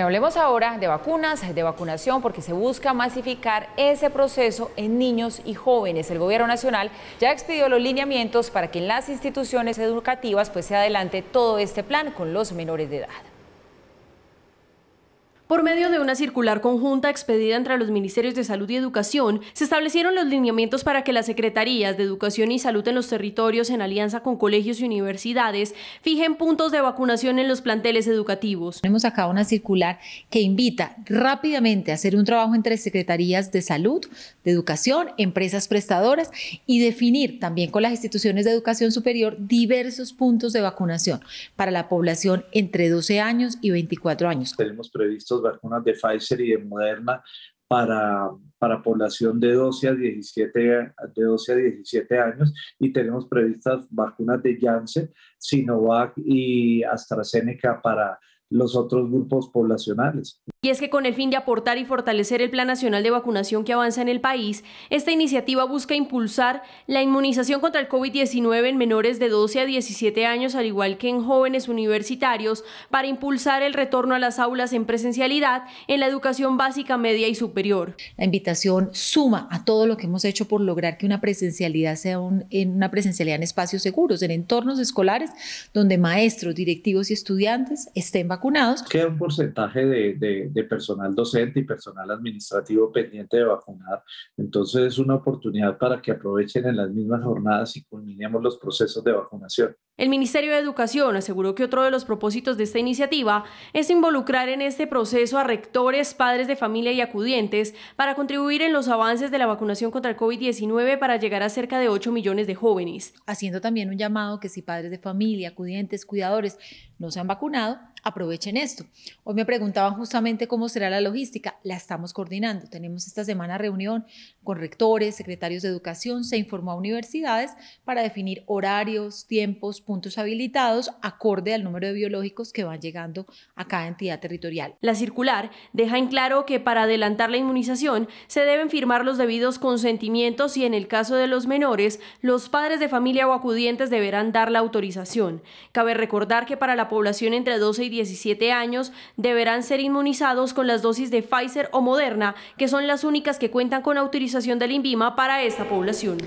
hablemos ahora de vacunas, de vacunación, porque se busca masificar ese proceso en niños y jóvenes. El Gobierno Nacional ya expidió los lineamientos para que en las instituciones educativas pues, se adelante todo este plan con los menores de edad. Por medio de una circular conjunta expedida entre los Ministerios de Salud y Educación, se establecieron los lineamientos para que las Secretarías de Educación y Salud en los territorios, en alianza con colegios y universidades, fijen puntos de vacunación en los planteles educativos. Tenemos acá una circular que invita rápidamente a hacer un trabajo entre Secretarías de Salud, de Educación, empresas prestadoras y definir también con las instituciones de educación superior diversos puntos de vacunación para la población entre 12 años y 24 años. Tenemos previsto vacunas de Pfizer y de Moderna para, para población de 12, a 17, de 12 a 17 años y tenemos previstas vacunas de Janssen, Sinovac y AstraZeneca para los otros grupos poblacionales. Y es que con el fin de aportar y fortalecer el Plan Nacional de Vacunación que avanza en el país, esta iniciativa busca impulsar la inmunización contra el COVID-19 en menores de 12 a 17 años, al igual que en jóvenes universitarios, para impulsar el retorno a las aulas en presencialidad en la educación básica, media y superior. La invitación suma a todo lo que hemos hecho por lograr que una presencialidad sea en una presencialidad en espacios seguros, en entornos escolares donde maestros, directivos y estudiantes estén vacunados Queda un porcentaje de, de personal docente y personal administrativo pendiente de vacunar. Entonces es una oportunidad para que aprovechen en las mismas jornadas y culminemos los procesos de vacunación. El Ministerio de Educación aseguró que otro de los propósitos de esta iniciativa es involucrar en este proceso a rectores, padres de familia y acudientes para contribuir en los avances de la vacunación contra el COVID-19 para llegar a cerca de 8 millones de jóvenes. Haciendo también un llamado que si padres de familia, acudientes, cuidadores no se han vacunado, aprovechen esto. Hoy me preguntaban justamente cómo será la logística. La estamos coordinando. Tenemos esta semana reunión con rectores, secretarios de educación, se informó a universidades para definir horarios, tiempos, puntos puntos habilitados acorde al número de biológicos que van llegando a cada entidad territorial. La circular deja en claro que para adelantar la inmunización se deben firmar los debidos consentimientos y en el caso de los menores, los padres de familia o acudientes deberán dar la autorización. Cabe recordar que para la población entre 12 y 17 años deberán ser inmunizados con las dosis de Pfizer o Moderna, que son las únicas que cuentan con autorización del INVIMA para esta población.